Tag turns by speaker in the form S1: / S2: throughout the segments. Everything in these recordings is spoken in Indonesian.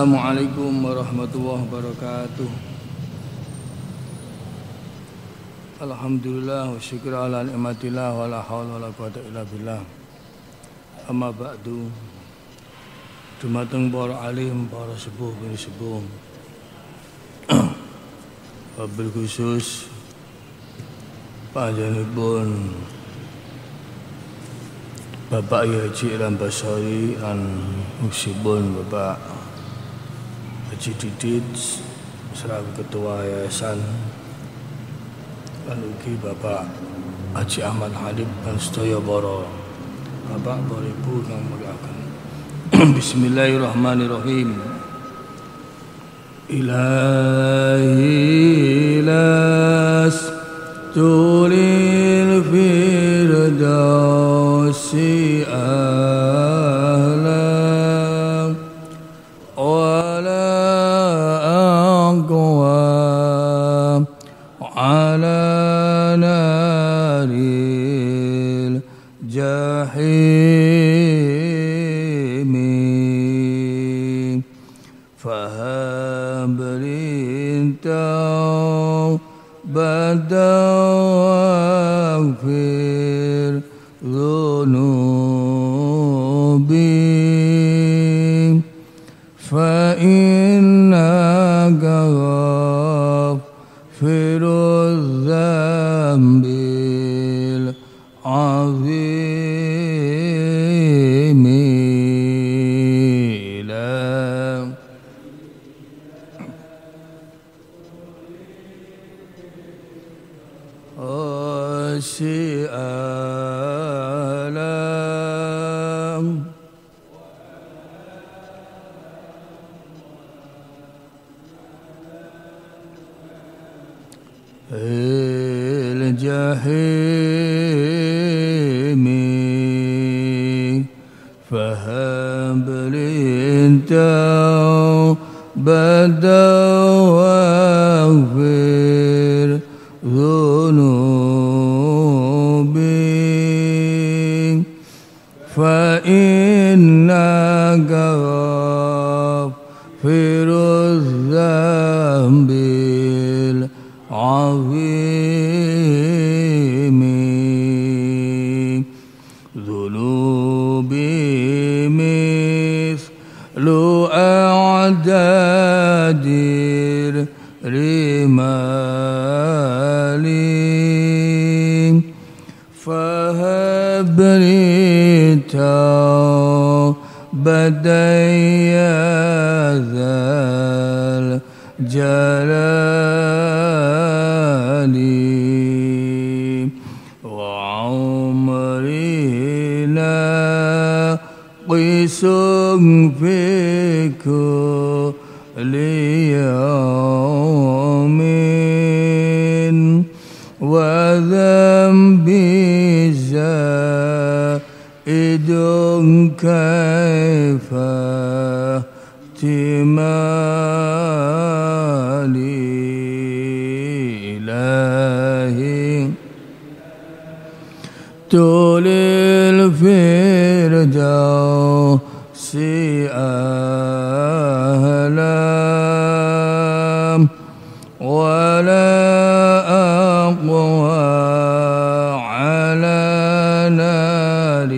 S1: Assalamualaikum warahmatullahi wabarakatuh Alhamdulillah wa syukur ala ni'matillah wa la hawla wa la quwata illa billah Amma ba'du Dumateng para alim, para sepuh, bin sepuh Wabil khusus Panjenipun Bapak Haji Lambasari An Musibun Bapak Haji Didit selaku Ketua Yayasan Lalu Bapak Haji Ahmad Halib Bastoyo Boro Bapak Boribu yang muliakan Bismillahirrahmanirrahim Ilahi las tulil firdausi الجحيم في كل يوم وذنبي زائد كيف تمالي إلهي الفردوس أهلا ولا أقوى على نار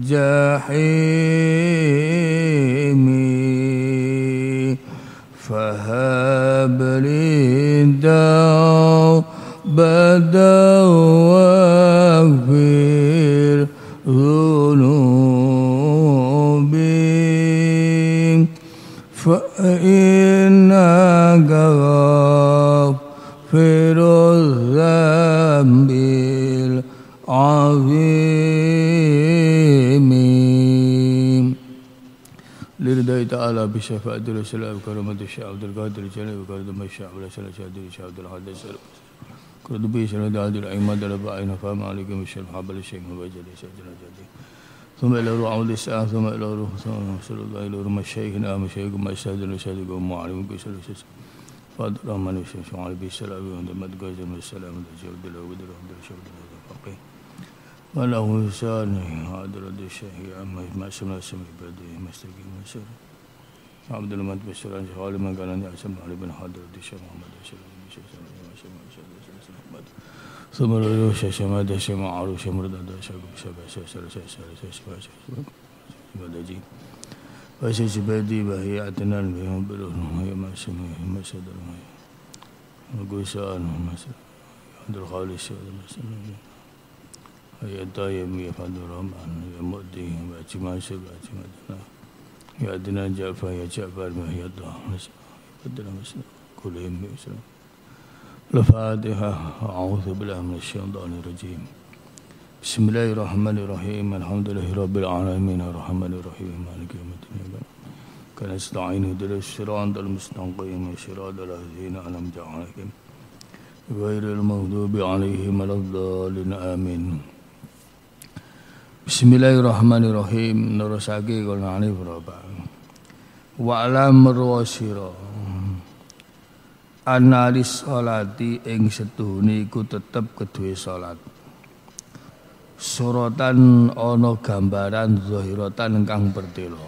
S1: الجحيم فهب لي الدار دوافير واغفر ذنوبي فإنك غافر الذنب العظيم لله تعالى بشفاعة الإسلام كرامة الشيخ عبد القادر الجنوبي وكرامة الشيخ عبد عبد الله الشيخ عبد الحميد كرد به شرد عادل عماد ربعين فما عليك من شر حبل الشيخ مبجل شجنا جدي ثم إلى روح عمد الساعة ثم إلى روح ثم صلى الله إلى روح مشايخنا مشايخ ما يشهد المشاهد قوم معلم بشر الشيخ فضل الرحمن الشيخ على بي السلام وعند مد قاجر من السلام وعند جود الله ودر وعند شود الله الفقيه وله لسانه عادل الشيخ عما ما سمع سمع بديه مستقيم من عبد المد بشر عن حوالي من قال أن يعسم علي بن حضرة الشيخ محمد الشيخ سمر يوشا شمادة شمعر شمرد شب شب ششر ششر ششر ششر وشش بدي بهي اعتنان بهم بلهم هي ما سمي ما سدر ما نقول سؤال ما عند الخالي الشهد ما سمي هي الدايم يفضلهم عن يمديهم اعتماد سب اعتمادنا يا دنا جعفر يا جعفر ما هي الدعاء بدنا مسلم كل يمي مسلم الفاتحة أعوذ بالله من الشيطان الرجيم بسم الله الرحمن الرحيم الحمد لله رب العالمين الرحمن الرحيم مالك يوم الدين كان استعين اهدنا الصراط المستقيم صراط الذين أنعمت جعلهم غير المغضوب عليهم ولا الضالين آمين بسم الله الرحمن الرحيم نرساكي قلنا عنه ربا وعلام مرواسيرا analis salati ing setuhune iku tetep kedue salat Sorotan ana gambaran zahiratan kang pertela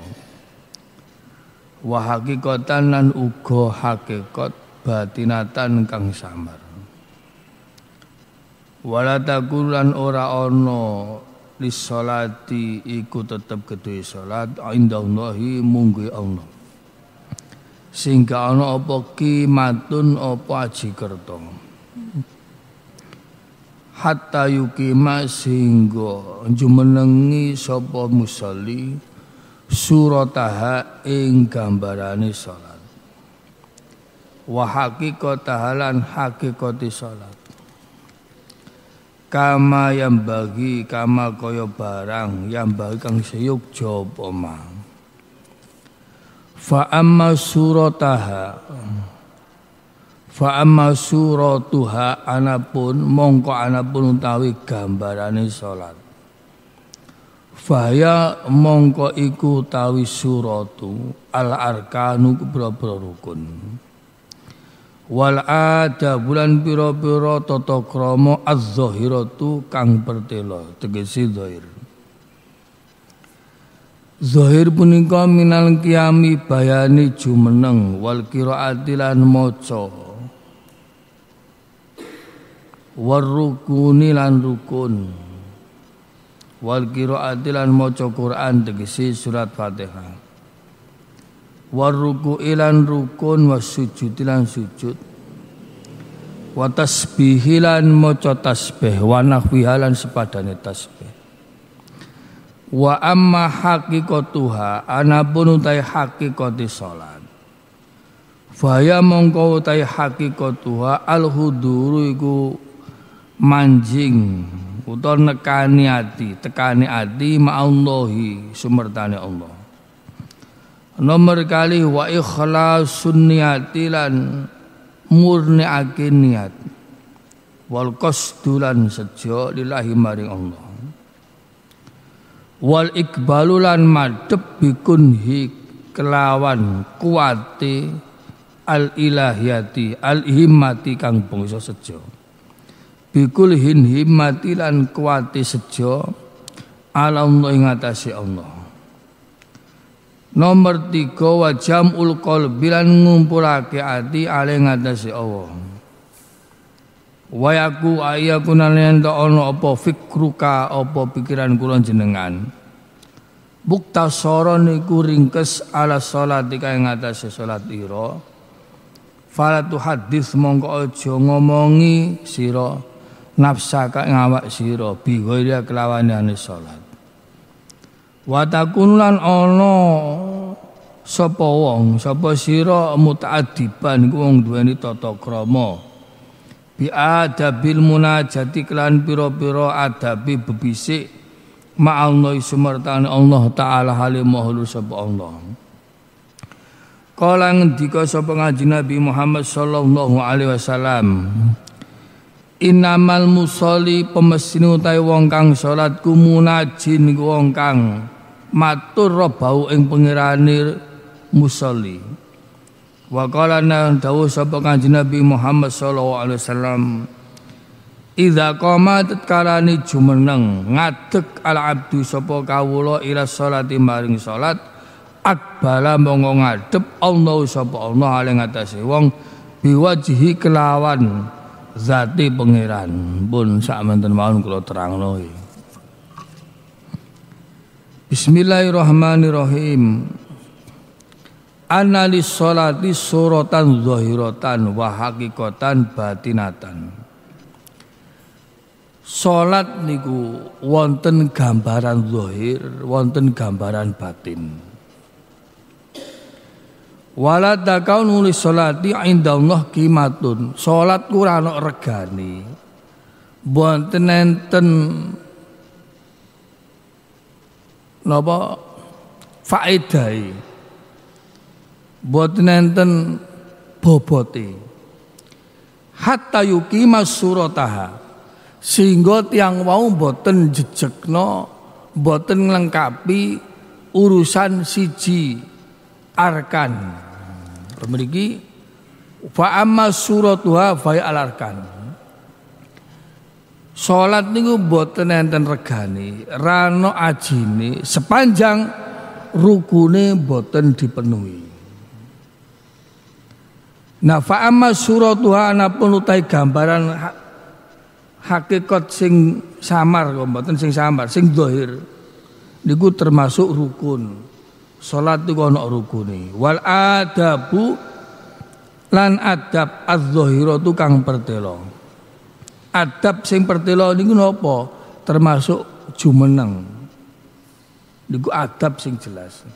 S1: wa hakikatan lan uga hakikat batinatan kang samar wala takulan ora ana lis salati iku tetep kedue salat indallahi mungguh Allah sehingga ana apa kimatun apa aji kerto hatta yukima sehingga jumenengi sapa musalli surataha ing gambarane salat wa hakikatahalan hakikati salat kama yang bagi kama kaya barang yang bagi kang seyuk japa mah Fa amma surataha Fa amma suratuha anapun mongko anapun utawi gambarane salat Fahya mongko iku utawi suratu al arkanu kebro-bro rukun wal ada bulan piro piro tata az zohiratu kang pertelo Tegesi zohir Zahir punika minal kiami bayani jumeneng wal qiraati lan maca. War rukuni lan rukun. Wal qiraati lan maca Quran tegese surat Fatihah. War ilan rukun was ilan sujud. Wa tasbihi lan tasbih wa nahwiha sepadanya tasbih. Wa amma kotuha anapun utai hakikati salat. Faya mongko utai hakikatuha al-huduru iku manjing utawa nekani ati, tekani ati ma'allahi sumertane Allah. Nomor kali wa ikhlasun niyati lan akin niat. Wal qasdulan sejo lillahi maring Allah wal ikbalulan madhep bikunhi kelawan kuati al ilahiyati al himmati kang bangsa sejo bikul hin himmati lan kuati sejo ala Allah ing Allah Nomor tiga wajam ul qalbi lan ngumpulake ati ale ngatasi Allah wayaku ayakuna nento ono opo fikruka opo pikiran kula jenengan Bukta niku ringkes ala sholat ika yang atase salat ira fala hadis mongko ojo ngomongi siro nafsaka ing ngawak siro. bi ghairi kelawanane salat wa takunulan ono sopo wong sopo siro muta adiban wong duweni toto kromo biadabil munajati kelan piro pira adabi bebisik ma'allahi sumertani Allah taala halim mahlu sapa Allah Kala ngendika sapa ngaji Nabi Muhammad sallallahu alaihi wasallam Inamal musolli pemesini utai wong kang salat ku munajin wong kang matur robbau ing pengirani musolli Wa qala na dawu sapa Kanjeng Nabi Muhammad sallallahu alaihi wasallam Idza qama tatkalani jumeneng ngadeg al abdu sapa kawula ila salati maring salat akbala monggo ngadep Allah sapa Allah ale ngatasé wong biwajihi kelawan zati pangeran pun menten mawon kula terangno Bismillahirrahmanirrahim analis solati surotan zahiratan wa hakikatan batinatan Salat niku wonten gambaran zahir, wonten gambaran batin. Walata kau nulis salati indallah kimatun. Salat ku ora ana regane. Wonten enten napa boten enten bobote hatta mas surotaha sehingga tiang wau boten jejekno boten melengkapi urusan siji arkan memiliki fa amma suratuha fa al arkan salat niku boten enten regane rano ajine sepanjang rukune boten dipenuhi Nah fa'amma Tuhan, anapun utai gambaran hak, hakikat sing samar mboten sing samar sing dohir niku termasuk rukun salat niku ana rukune wal adabu lan adab az-zahiratu kang pertelo adab sing pertelo niku nopo termasuk jumeneng niku adab sing jelas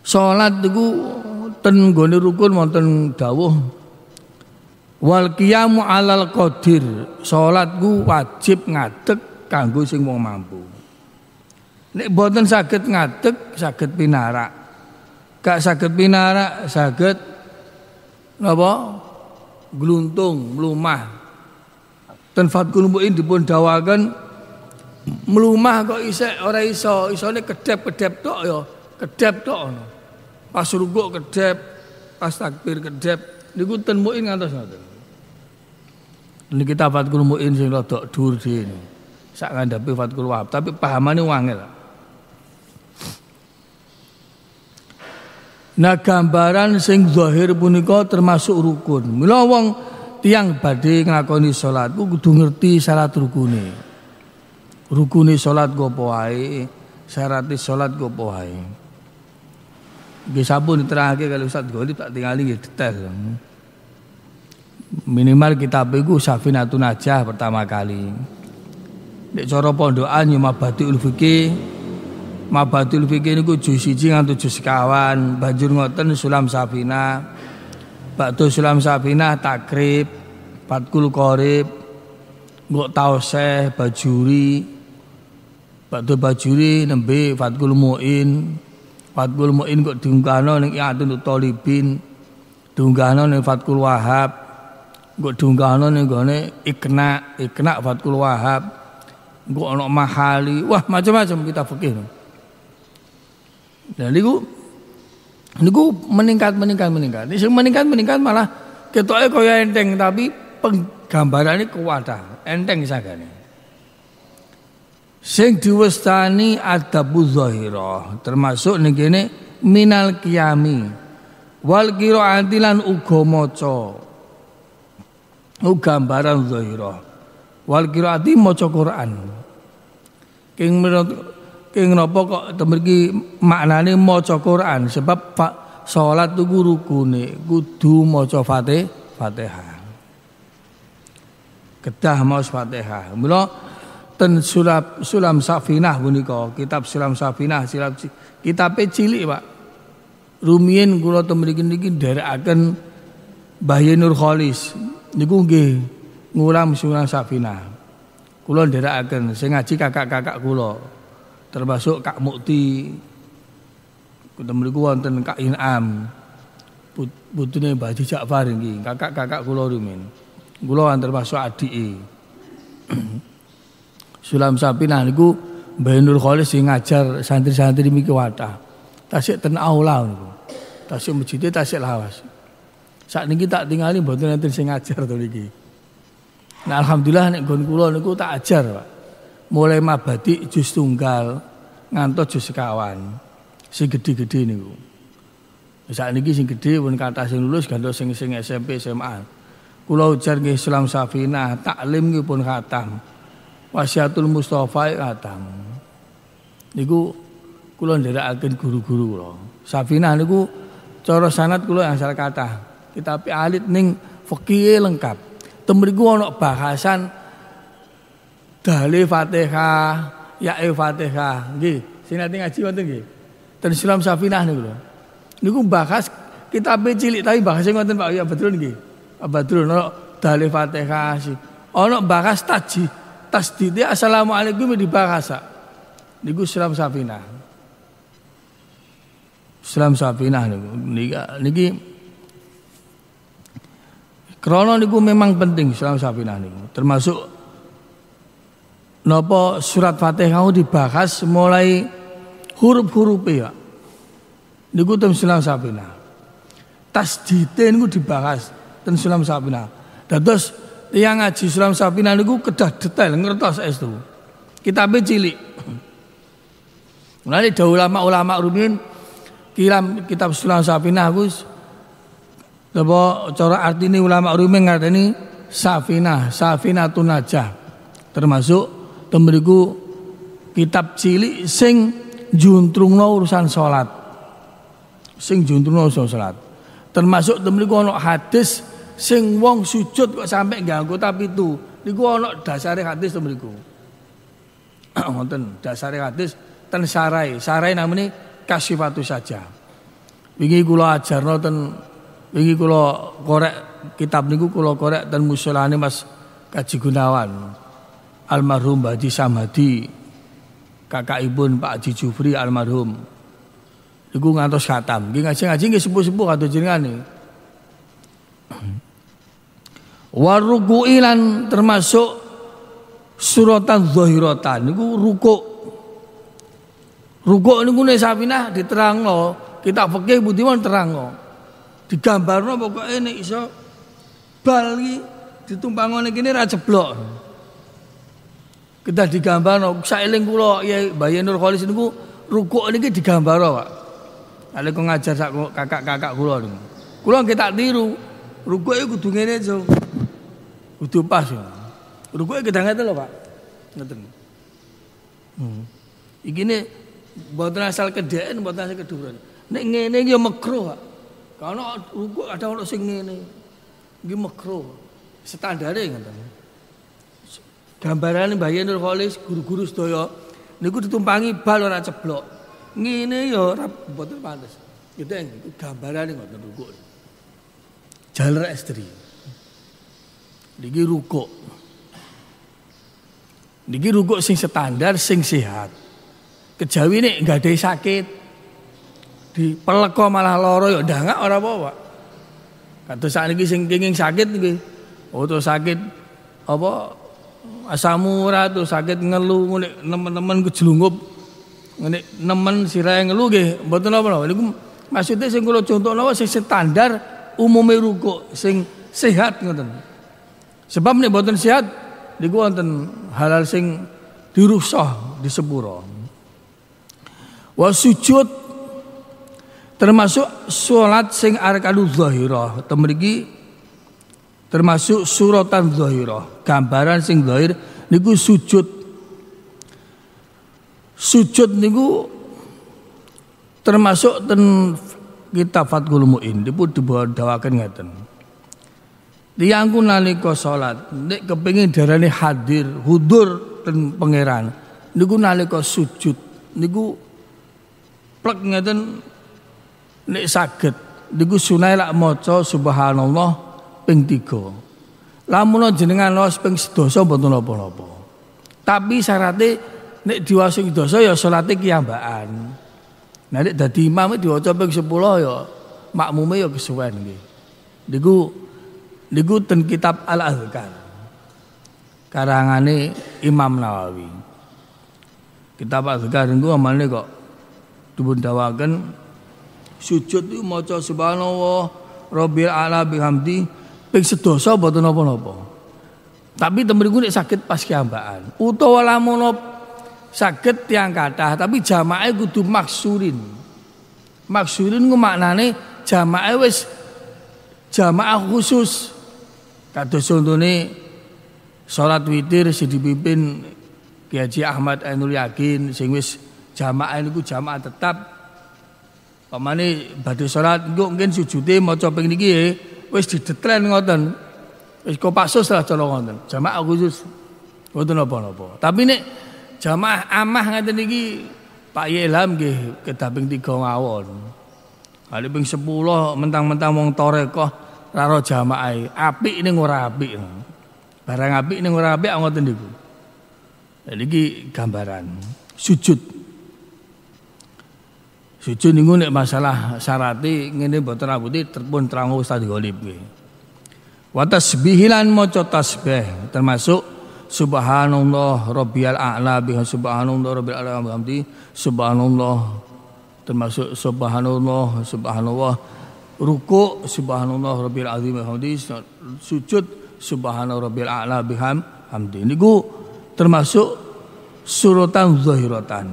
S1: salat niku ten goni rukun wonten dawuh wal qiyamu alal qadir salatku wajib ngadeg kanggo sing wong mampu nek boten saged ngadeg saged pinarak gak saged pinarak saged napa gluntung mlumah ten fatkul muin dipun dawaken mlumah kok isek ora iso isone kedep-kedep tok ya kedep tok ono pas rukuk kedep, pas takbir kedep niku ten muin ngantos ngoten. Niki kita fatkul muin sing rodok dhuwur dhewe. Sak ngandhapi fatkul wahab, tapi pahamane wangel. Nah gambaran sing zahir punika termasuk rukun. Mila wong tiang badhe nglakoni salat ku kudu ngerti syarat rukune. Rukune salat gopo wae, syarat salat gopo wae. Nggih sabun terakhir kalau Ustaz goli tak tinggal lagi detail. Minimal kita iku Safinatun Najah pertama kali. di coro pondokan cuma ya batu Fiqih Mabatul Fikih niku juz 1 nganti juz sekawan, banjur ngoten Sulam Safina. batu Sulam Safina takrib, Fatkul korib Ngok Tauseh, Bajuri. batu Bajuri nembe Fatkul Muin, Fatkul Muin kok diunggahno ning Iatun Talibin, diunggahno ning Fatkul Wahab, kok diunggahno ning gone Ikna, Ikna Fatkul Wahab. kok ana mahali, wah macam-macam kita fikih. Dan nah, niku niku meningkat meningkat meningkat. Ini meningkat meningkat malah ketoke kaya enteng tapi penggambarannya kuwata, ah. enteng sagane. sing diwestani adabuz zahirah termasuk ning kene minal qiyami wal qiraati lan uga maca uga gambaran zahirah wal qiraati maca Quran king menurut napa kok temen iki maknane maca Quran sebab salat tuku rukune kudu maca Fatih Fatihah kedah maos Fatihah mula ten sulap sulam safinah punika kitab sulam safinah silap kitabe cilik Pak Rumien kula teng mriki niki nderekaken Mbah Nur Khalis niku nggih ngulam sulam safinah kula nderekaken sing ngaji kakak-kakak kula termasuk Kak Mukti Kita mriku wonten Kak Inam putune Mbah Ja'far iki kakak-kakak kula rumien. kula termasuk adike Sulam Sapinan niku Mbah Nur Khalis sing ngajar santri-santri miki wadah. Tasik ten aula niku. Tasik masjide tasik lawas. Saat niki tak tingali mboten nanti sing ngajar to niki. Nah alhamdulillah nek nggon kula niku tak ajar, Pak. Mulai mabadi jus tunggal ngantos jus sekawan. Sing gede-gede niku. Saat niki sing gede pun kata sing lulus gantos sing sing SMP SMA. Kula ujar nggih Sulam Safinah, taklim nggih pun khatam. Wasyatul Mustafa datang. Niku kula nderekaken guru-guru kula. Safinah niku cara sanad kula salah kata. Kitab alit ning fikih lengkap. Temriku ana bahasan dalil Fatihah, ya Fatihah. Nggih, nanti ngaji wonten nggih. Ten Sulam Safinah niku lho. Niku bahas kitab cilik tapi bahasane ngoten Pak ya betul nggih. Pak Badrul ana dalil Fatihah sih. Ana bahas tajwid tasdidi assalamu alaikum di bahasa niku salam safinah Islam safinah niku niki Krono niku memang penting salam safinah niku termasuk nopo surat Fatihah dibahas mulai huruf-huruf ya niku tem Islam safinah tasdite niku dibahas ten Islam safinah dados yang ngaji Sulam Sapinan niku kedah detail ngertos itu. kita cilik. Mulane dah ulama-ulama rumiyin kilam kitab Sulam Sapinan lebo Coba cara ini ulama ngerti ini Safina Safinatun Tunaja Termasuk tembriku kitab cilik sing juntrungno urusan sholat, Sing juntrungno urusan sholat Termasuk tembriku ono hadis sing wong sujud kok sampai ganggu tapi itu niku ana dasare hadis to mriku wonten dasare hadis ten sarai sarai namanya kasifatu saja wingi kula ajarno ten wingi kula korek kitab niku kula korek ten musolane Mas Kaji Gunawan almarhum Haji Samadi ibun Pak Haji Jufri almarhum niku ngantos khatam nggih ngaji-ngaji nggih sepuh-sepuh kados jenengan niki ilan termasuk suratan zahiratan niku ruku. Ruku niku nek sapinah diterangno, kita fikih budiman terangno. Digambarno pokoke nek iso bal iki ditumpangone kene ra ceblok. Kita digambarno saeling kula ya Mbah Nur Khalis niku ruku niki digambarno, Pak. Kali ngajar sak kakak-kakak kula niku. Kula kita tiru. Ruku iku kudu ngene, Udah pas ya. Rukuke gedang-gedang loh Pak. ngerti Hmm. Iki ne mboten asal kedheken, mboten asal keduren. Nek ngene ya makro, Pak. Karena ruku ada orang sing ngene. Iki makruh. Standare ngerti. Gambaran Mbah Nur Khalis guru-guru sedaya niku ditumpangi bal ora ceblok. Ngene ya ora mboten pantes. Gitu gambarane ngoten ruku. Jalur estri. Niki rukuk. Niki rukuk sing standar sing sehat. Kejawi nek nggak ada sakit. Di peleko malah loro ya nggak ora bawa, Kata saat sakniki sing kenging sakit niki. Oh tuh sakit apa asam urat tuh sakit ngeluh, nek teman-teman kejlungup. Nek nemen sirah ngelu nggih mboten apa-apa. Niku maksudnya sing kula contohno sing standar umume rukuk sing sehat ngoten. Sebab nek boten sehat niku wonten halal sing diruksah di sepuro. Wa sujud termasuk salat sing arkanu zahirah, temriki termasuk suratan zahirah, gambaran sing zahir niku sujud. Sujud niku termasuk ten kita Fathul Muin dipun dibawakan ngeten. Tiangku nalika salat, nek darah ini hadir, hudur ten pangeran. Niku nalika sujud, niku plek ngeten nek sakit. Niku sunah lak maca subhanallah ping 3. Lamun jenengan los ping sedasa mboten napa Tapi syaratnya nek diwasuki dosa ya salate kiambaan. Nah nek dadi imam diwaca ping 10 ya makmume ya kesuwen nggih. Niku Nikutan kitab Al-Azkar. Karangane Imam Nawawi. Kitab Al-Azkar niku amalne kok dipun dawaken sujud itu maca subhanallah rabbil ala bihamdi ping sedoso boten napa-napa. Tapi temen niku sakit pas kiambaan utawa lamun sakit tiang kata. tapi jamaah kudu maksurin. Maksurin ku maknane jamaah wis jamaah khusus Kados contone salat witir sing dipimpin Kiai Ahmad Ainul Yakin sing wis jamaah niku jamaah tetap pamane badhe salat engko mungkin sujude maca ping niki ya wis didetren ngoten. Wis kopassus lah cara ngoten. Jamaah khusus ngoten napa-napa. Tapi nek jamaah amah ngaten niki Pak Ilham nggih kedaping 3 mawon. Kali ping 10 mentang-mentang wong torekoh raro Jamaai api ini ngurah api barang ini ngurah api aku ngerti niku jadi gambaran sujud sujud niku nek masalah syarati buat terang putih terpun terang Ustaz Ghalib kuwi wa tasbihilan maca tasbih termasuk Subhanallah Rabbiyal A'la biha Subhanallah Rabbil A'la Subhanallah termasuk Subhanallah Subhanallah ruku subhanallah rabbil azim hamdi sujud subhanallah rabbil a'la biham hamdi ku termasuk surutan zahiratan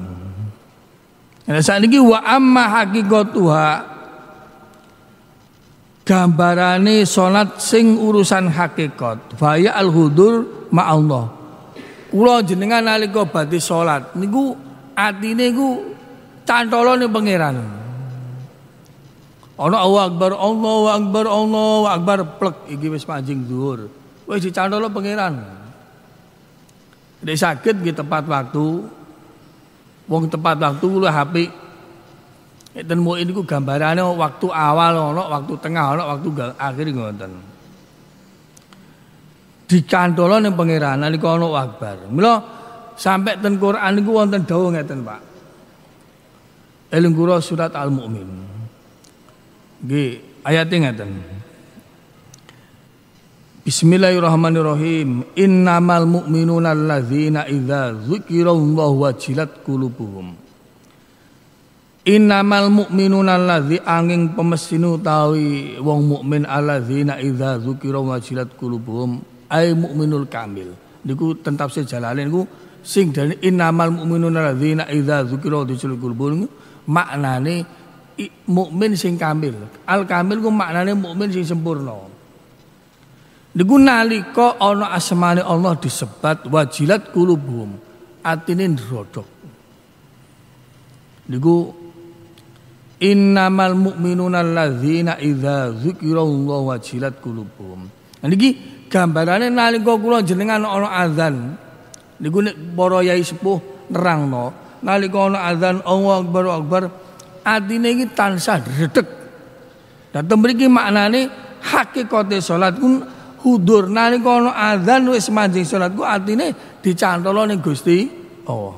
S1: nah saat ini wa amma hakikatuha gambarane salat sing urusan hakikat faya al hudur ma Allah kula jenengan nalika badhe salat niku atine niku cantolone pangeran Ana Allahu Akbar, Allahu Akbar, Allah Akbar plek iki wis panjing dhuwur. Wis dicantolo pangeran. Nek sakit nggih tepat waktu. Wong tepat waktu lu apik. Nek ten muin iku gambarane waktu awal Allah, waktu tengah Allah, waktu akhir ngoten. Dicantolo ning pangeran nalika ana Akbar. Mula sampai ten Quran niku wonten dawuh ngeten, Pak. Elung surat Al-Mu'min. G ayat ingatan. Bismillahirrahmanirrahim. Innamal mu'minuna alladzina idza dzukirallahu wajilat qulubuhum. Innamal mu'minuna allazi angin pemesinu tawi wong mukmin alladzina idza dzukira wajilat qulubuhum ay mukminul kamil. Niku tentap sejalane niku sing dene innamal mu'minuna alladzina idza dzukira wajilat qulubuhum maknane mukmin sing kamil. Al kamil ku maknane mukmin sing sempurna. Niku nalika ana asmane Allah disebat wajilat qulubuhum. Atine ndrodok. Niku innamal mu'minuna alladzina idza dzikrallahu wajilat qulubuhum. Nah, niki gambarane nalika kula jenengan ana azan niku nek para yai sepuh nerangno nalika ana azan Allahu akbar Allahu akbar atine iki tansah redeg. Dan mriki maknane hakikate salat ku hudur nalika ana azan wis manjing salat ku atine dicantolo ning Gusti Allah.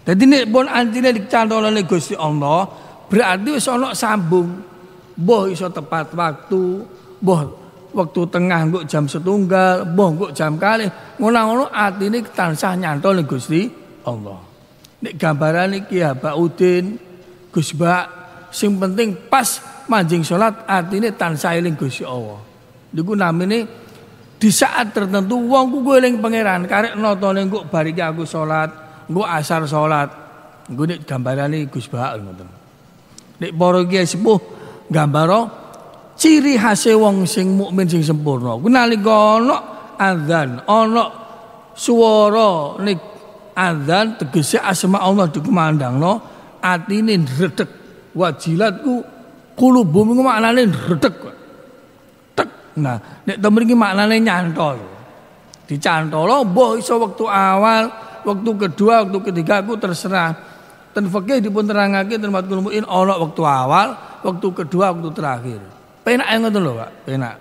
S1: Dadi ini pun antinya dicantol oleh Gusti Allah, berarti wis sambung. boh iso tepat waktu, boh waktu tengah kok jam setunggal, boh kok jam kali, Ngono-ngono atine tansah nyantol oleh Gusti Allah. Nek gambaran iki ya udin. Gus Bak, sing penting pas manjing sholat artinya tansah eling Gusti Allah. Niku ini di saat tertentu wong ku eling pangeran karek notone engko bariki aku sholat, engko asar sholat. Engko gambaran gambarane Gus Bak ngoten. Nek para kiai sepuh gambaro ciri khas wong sing mukmin sing sempurna. Ku nalika ana azan, ono suworo nik azan tegese asma Allah dikumandangno atine ndredeg wajilatku qulubuhum iku maknane ndredeg tek nah nek temen mriki maknane nyantol dicantol mbah iso waktu awal waktu kedua waktu ketiga aku terserah ten fikih dipun terangake ten matkul muin ana waktu awal waktu kedua waktu terakhir penak ngoten lho Pak penak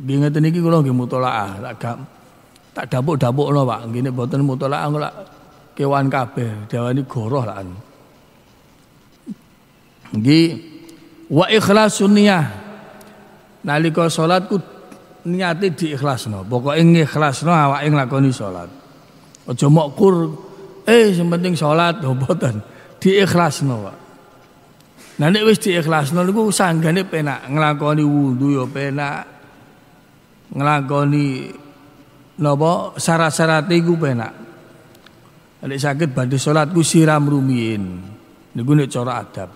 S1: nggih ngeten iki kula nggih mutolaah tak tak dapuk-dapukno Pak ngene boten mutolaah kula kewan kabeh dewani goroh lah Nggih wa ikhlasun niyah nalika salat ku niate diikhlasno pokoke ngikhlasno awake nglakoni salat aja mokur kur eh sing penting salat mboten diikhlasno Pak Nah nek wis diikhlasno niku sanggane penak nglakoni wudu ya penak nglakoni napa syarat-syarat iku penak Nek sakit bantu sholatku siram rumiin. Niku nek cara adab.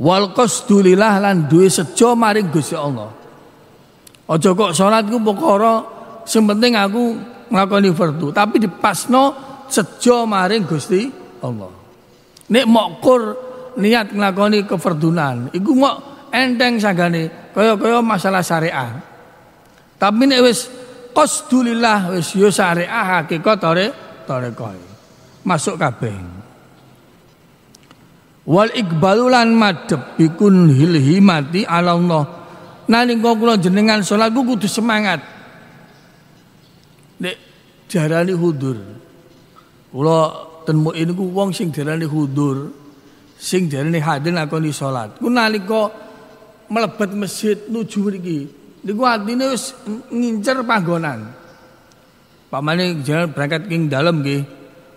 S1: Wal qasdulillah lan duwe sejo maring Gusti Allah. Aja kok sholatku pokoro. sing penting aku nglakoni fardu, tapi dipasno sejo maring Gusti Allah. Nek mokkur niat nglakoni kefardunan, iku mok enteng sanggane kaya-kaya masalah syariah. Tapi nek wis qasdulillah wis yo syariah hakikatore tarekah masuk kabeh wal ikbalulan madhep bikun mati ala Allah nalika kula jenengan sholat gue kudu semangat nek jarani hudur kula tenmu ini gue wong sing diarani hudur sing diarani hadir sholat. Gue ku nalika melebet masjid nuju mriki Gue hati wis ngincer panggonan Pak Pamane jangan berangkat king dalam gih,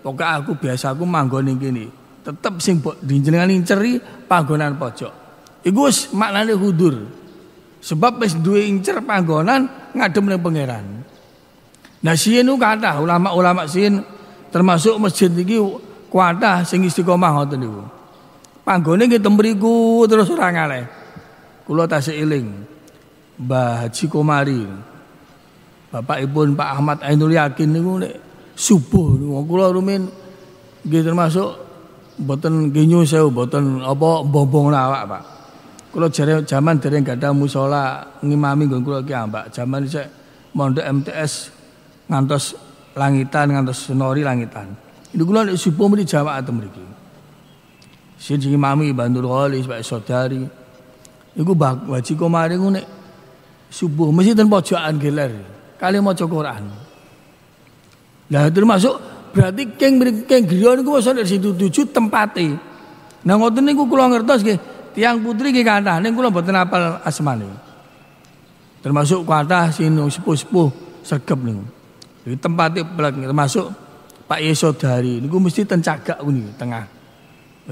S1: pokok aku biasa aku manggon ini gini. Tetap sing jenengan inceri panggonan pojok. Igus wis maknane hudur. Sebab wis dua incer panggonan ngadem dengan pangeran. Nah sih kata ulama-ulama sih termasuk masjid iki kuatah sing istiqomah ngoten niku. Panggone nggih temriku terus ora ngaleh. Kula tasih eling. Mbah Haji Komari. Bapak Ibu Pak Ahmad Ainul Yakin niku nek subuh kula rumin nggih termasuk boten genyu sewu boten apa bombong lawak Pak. Kula jare jaman dereng gadah musala ngimami nggon kula ki ambak. Ah, jaman mau mondok MTS ngantos langitan ngantos senori langitan. Ini kula nek subuh mriki jamaah teng mriki. Sing ngimami Bandur Khalis Pak Saudari. Iku Mbah Haji Komari ku nek subuh mesti ten pojokan geler kali maca Quran. Lah termasuk berarti king keng griya niku wis nek situ tujuh tempate. Nah ngoten niku kula ngertos nggih, tiang putri nggih kathah ning kula mboten apal asmane. Termasuk kathah sinu sepuh-sepuh sergep niku. Iki tempate termasuk Pak Yesodari niku mesti ten cagak niku tengah.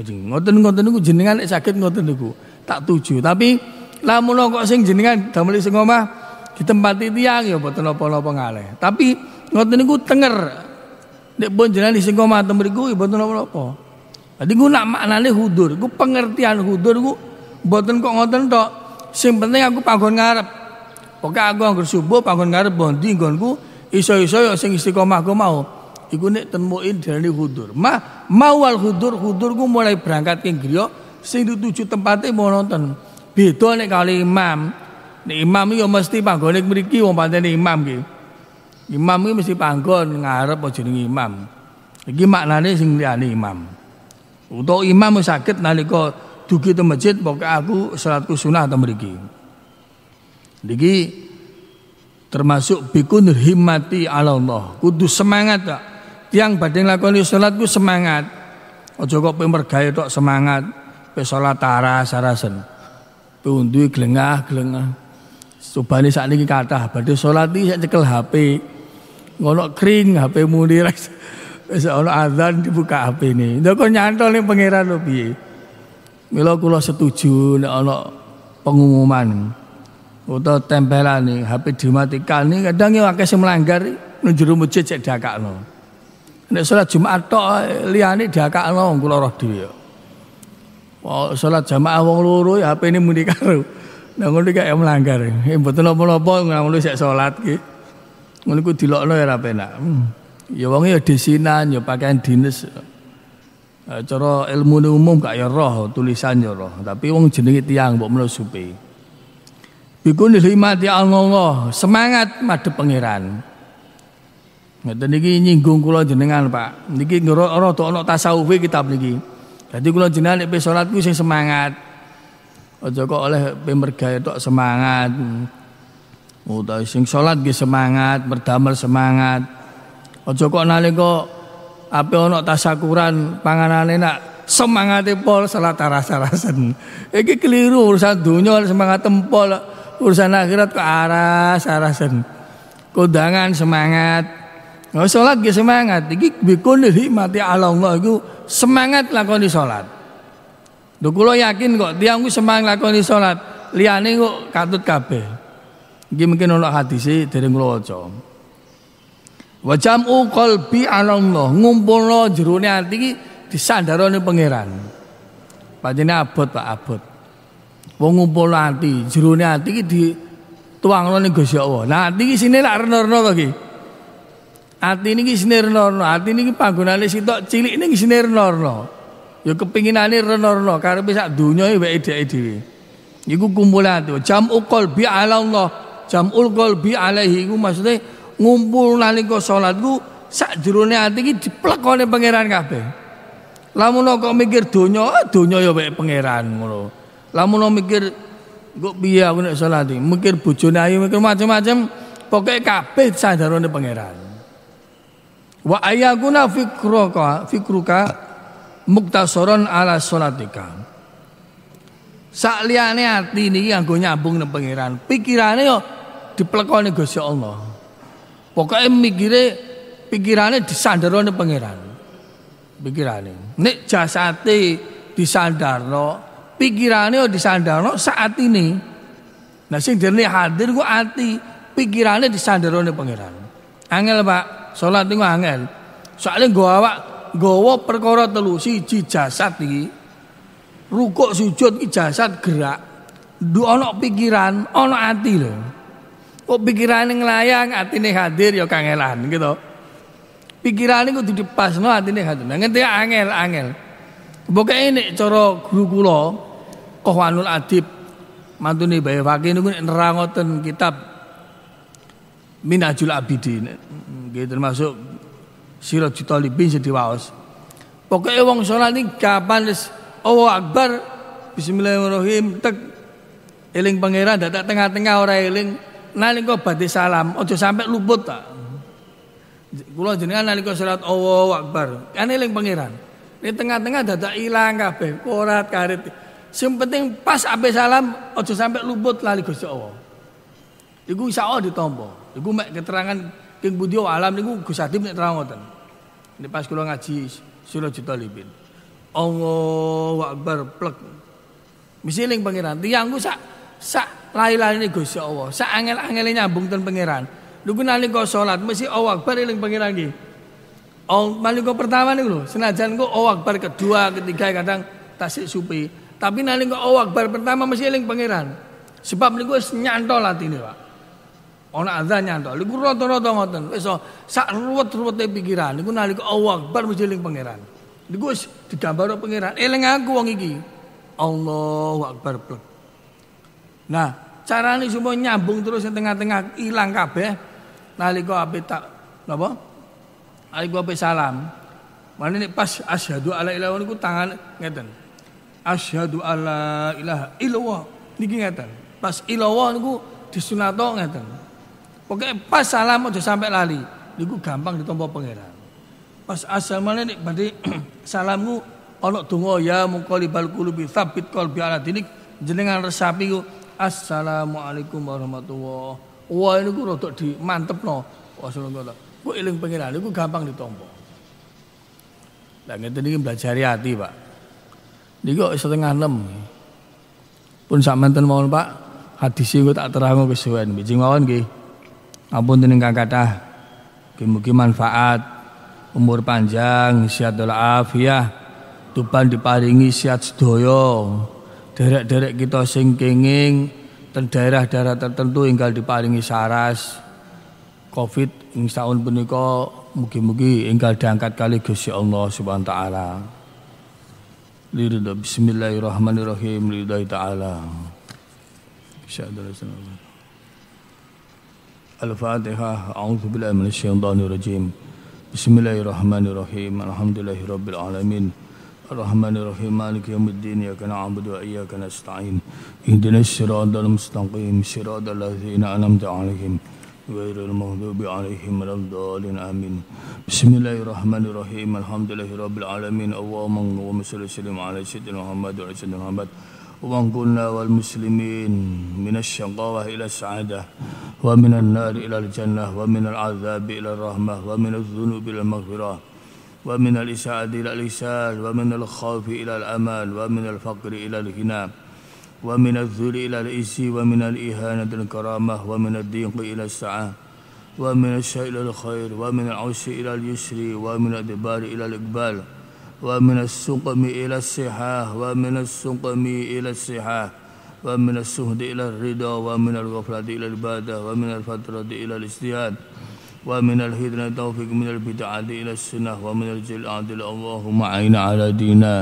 S1: Ngoten-ngoten niku jenengan nek saged ngoten niku tak tuju. Tapi lamun kok sing jenengan damel sing omah di ditempati tiang ya boten napa-napa ngaleh Tapi ngoten niku tenger. Nek pun jenengan sing mateng mriku ya boten napa-napa. Dadi ku nak maknane hudur, ku pengertian hudur ku boten kok ngoten tok. Sing penting aku panggon ngarep. oke aku anggere subuh panggon ngarep bondi nggonku iso-iso yo ya sing istiqomah ku mau. Iku nek temuin dari hudur. Mah mawal hudur hudur ku mulai berangkat ke griya sing dituju tempatnya mau nonton. Beda nek kali imam. Nih imam iki ya mesti panggone mriki wong nih imam iki. Imam iki mesti panggon ngarep aja jeneng imam. Iki maknane sing liyane imam. Untuk imam sakit nalika dugi te masjid pokoke aku salatku sunah ta mriki. Niki termasuk bikun himmati ala Allah. Kudu semangat tak. Tiang badeng lakoni salat semangat. Aja kok pemergawe tok semangat. Pe salat taras-arasen. Pe gelengah-gelengah saat ini kata, berarti sholat ini saya cekel HP. Ngono kering, HP-mu bisa Wis ana azan dibuka hp ini. Ndak kok nyantol ning pangeran lho piye. Mila kula setuju nek ana pengumuman atau tempelan nih, HP dimatikan nih kadang yang akeh sing melanggar njero masjid cek dakakno. Nek sholat Jumat tok liyane dakakno kula roh dhewe. Wah, jamaah wong loro HP ini muni karo. Nah ngono kaya melanggar. Eh mboten napa-napa ngono sik salat ki. Ngono ku dilokno ya ora penak. Hmm. Ya wong ya desinan, ya pakaian dinas. Eh, cara ilmu umum gak ya roh, tulisan ya roh, tapi wong jenenge tiang mbok menusupi. Iku nihmati Allah, semangat madep pangeran. Ngeten niki nyinggung kula jenengan, Pak. Niki roh ngerok ana tasawuf kitab niki. Jadi kula jenengan nek salat ku sing semangat. Aja kok oleh pemergaya tok semangat. uta oh, sing salat ge semangat, berdamel semangat. Aja kok nalika ape ana tasakuran panganane nak semangat pol salat rasa-rasen. Iki keliru urusan dunia semangat tempol urusan akhirat ke arah sarasen. Kondangan semangat. Nah, sholat gak semangat. Iki bikin hikmati Allah itu semangat lakukan di sholat. Dukulo yakin kok dia ku semang lakoni salat, liyane kok katut kape, Iki mungkin ana hati sih dari waca. Wa jam'u qalbi 'ala lo ngumpulno jerone ati iki disandarane pangeran. Pajene abot Pak abot. Wong lo hati jerone hati ki di lo nih Gusti Allah. Nah, ati iki sine lak renorno to iki. Ati niki sinirnorno, ati niki panggonane sitok cilik niki sinirnorno. Ya kepinginane reno-reno karepe sak donya wek dhek dhewe. Iku kumulatu. Jam'u qalbi ala Allah. Jam'ul qalbi alaihi iku maksude ngumpul nalika salatku sak jerone ati iki diplekone pangeran kabeh. Lamun kok mikir donya, eh, donya ya wek pangeran ngono. Lamun mikir kok piye aku nek salat iki, mikir bojone ayu, mikir macam-macam, pokoke kabeh sadarone pangeran. Wa ayakuna fikruka fikruka muktasoron ala solatika. Sakliane ini yang gue nyambung dengan pangeran. Pikirannya yo diplekoni Gusti Allah. Pokoknya Pokoke mikire pikirane disandarone pangeran. Pikirane. Nek jasate disandarno, Pikirannya yo disandarno saat ini. Nah sing dirne hadir hati ati, pikirane disandarone pangeran. Angel Pak, sholat itu angel. Soalnya gue awak Gowo perkara telu siji jasad iki. Rukuk sujud iki jasad gerak. Du ana pikiran, ana ati lho. Kok pikirane nglayang, atine hadir ya kangelan gitu. Pikiran di kudu dipasno atine hadir. Nah, ngerti angel-angel. Ya, Bukan ini coro guru kulo Kohwanul Adib nih bayi Fakih niku nerangoten kitab Minajul Abidin. gitu termasuk sira ditalibin Jadi Waos. Pokoknya wong sholat ini kapan wis Allah Akbar bismillahirrahmanirrahim tek eling pangeran dadak tengah-tengah orang eling kau badhe salam ojo sampai luput tak. Kula jenengan nalika salat Allahu Akbar kan eling pangeran. Di tengah-tengah dada hilang kabeh korat karet. Sing penting pas abe salam ojo sampai luput lali Gusti Allah. Iku insya Allah ditompo. Iku mek keterangan King Budi alam niku Gus Hadim nek terang ngoten. Nek pas kula ngaji Surah Jutalibin. Allahu Akbar plek. Mesti ling pangeran. Tiyangku sak sak lain-lain Gusti ya Allah. Sak angel-angele nyambung ten pangeran. Lugu nalika salat mesti Allahu Akbar eling pangeran iki. Oh, nalika pertama nih lho, senajan kok Allahu Akbar kedua, ketiga kadang tasik supi. Tapi nalika Allahu Akbar pertama mesti eling pangeran. Sebab niku wis nyantol atine, Pak. Ana adzanya to. Iku rata-rata ngoten. Wis sak ruwet-ruwete pikiran niku nalika Allah Akbar mesti eling pangeran. Niku wis digambar pangeran, eling aku wong iki. Allahu Akbar plek. Nah, carane semua nyambung terus yang tengah-tengah kabe, kabeh nalika ape tak napa? Nalika ape salam. Mana nek pas asyhadu alla ilaha niku tangan ngeten. Asyhadu alla ilaha illallah niki ngeten. Pas illallah niku disunato ngeten. Pokoknya pas salam aja sampai lali. Niku gampang ditompo pangeran. Pas malah nek berarti salammu ana donga ya muqallibal qulubi tsabit qalbi ala dinik jenengan resapi ku assalamualaikum warahmatullahi Wah ini ku rodok di mantep no. Wassalamualaikum. Ku eling pangeran niku gampang ditompo. Lah ngeten iki belajari hati, Pak. di Niku setengah enam. Pun sak mohon Pak. Hadis gue tak terangno kesuain, biji mohon nggih. Ampun tenang kang kata mungkin manfaat umur panjang sihat doa afiah tuban diparingi sihat sedoyo derek-derek kita sing kenging ten daerah-daerah tertentu inggal diparingi saras covid ing saun puniko, mugi-mugi inggal diangkat kali Gusti Allah Subhanahu wa taala Bismillahirrahmanirrahim. Lirudah ta'ala. Syahadu الفاتحة أعوذ بالله من الشيطان الرجيم بسم الله الرحمن الرحيم الحمد لله رب العالمين الرحمن الرحيم مالك يوم الدين إياك نعبد وإياك نستعين اهدنا الصراط المستقيم صراط الذين أنعمت عليهم غير المغضوب عليهم ولا الضالين آمين بسم الله الرحمن الرحيم الحمد لله رب العالمين اللهم صل وسلم على سيدنا محمد وعلى سيدنا محمد وانقلنا والمسلمين من الشقاوة إلى السعادة ومن النار إلى الجنة ومن العذاب إلى الرحمة ومن الذنوب إلى المغفرة ومن الإساءة إلى الإسعاد ومن الخوف إلى الأمان ومن الفقر إلى الغنى ومن الذل إلى الإس ومن الإهانة إلى الكرامة ومن الضيق إلى السعة ومن الشيء إلى الخير ومن العسر إلى اليسر ومن الإدبار إلى الإقبال ومن السقم إلى السحاه ومن السقم إلى السحاه ومن السهد إلى الرضا ومن الغفلة إلى العبادة ومن الفترة إلى الاجتهاد ومن الهدنة التوفيق من البدعة إلى السنة ومن الجلعة اللهم عين على دينا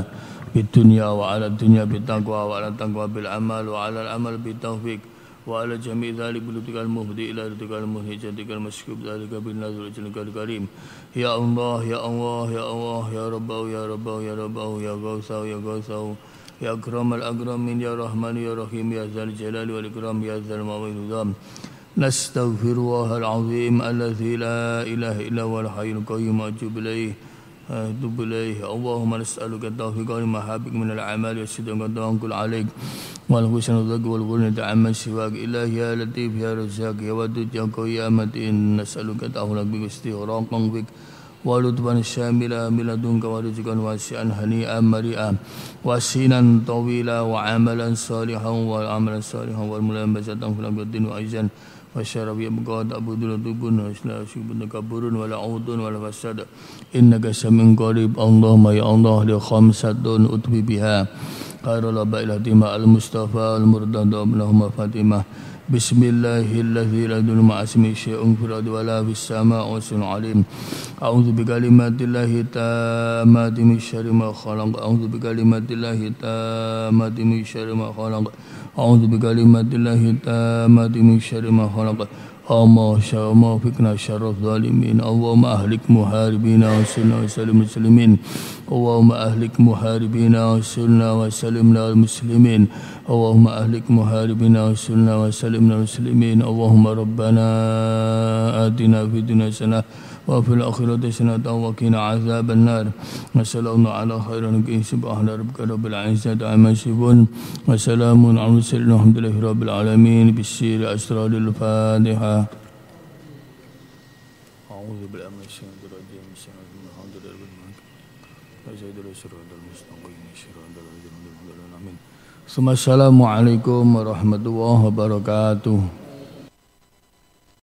S1: بالدنيا وعلى الدنيا بالتقوى وعلى التقوى بالعمل وعلى العمل بالتوفيق وعلى جميع ذلك بلدك المهدي إلى ردك المهدي جدك المشكوب ذلك بالنظر جنك الكريم يا الله يا الله يا الله يا رباه يا رباه يا رباه يا غوثه يا غوثه يا أكرم الأكرمين يا رحمن يا رحيم يا ذا الجلال والإكرام يا ذا الماء والنظام نستغفر الله العظيم الذي لا إله إلا هو الحي القيوم أجب إليه يتوب إليه اللهم نسألك التوفيق لما حابك من الأعمال والسدر كل عليك والحسن والذكر والغنى تعم سواك إلهي يا لطيف يا رزاق يا ودود يا قوي يا متين نسألك تأهلك بك استغراقا بك ولطفا شاملا من لدنك ورزقا واسعا هنيئا مريئا وسينا طويلا وعملا صالحا وعملا صالحا والملامسة في الأبيض وأيضا والشرب يبقى أبو لا تكن لا شبن كبرون ولا عودون ولا فساد إنك سميع قريب اللهم يا الله لخمسة أتبي بها الله لبائل هتيمة المصطفى المرتضى ابنهما فاطمة بسم الله الذي لا دون مع اسمه شيء في ولا في السماء وسن عليم اعوذ بكلمات الله تامة من شر ما خلق اعوذ بكلمات الله تامة من شر ما خلق أعوذ بكلمات الله التامة من شر ما خلق اللهم شر ما فكنا شر الظالمين اللهم أهلك محاربين وانصرنا وسلم المسلمين اللهم أهلك محاربين وانصرنا وسلمنا المسلمين اللهم أهلك محاربين وانصرنا وسلمنا المسلمين اللهم ربنا آتنا في الدنيا سنة وفي الآخرة حسنة وقنا عذاب النار وصلى الله على خير نبي سبحان ربك رب العزة عما يصفون وسلام على المرسلين والحمد لله رب العالمين بالسير أسرار الفاتحة أعوذ بالله من الشيطان الرجيم بسم الله الرحمن الرحيم أزيد الأسرار المستقيم شرار الرجيم ثم السلام عليكم ورحمة الله وبركاته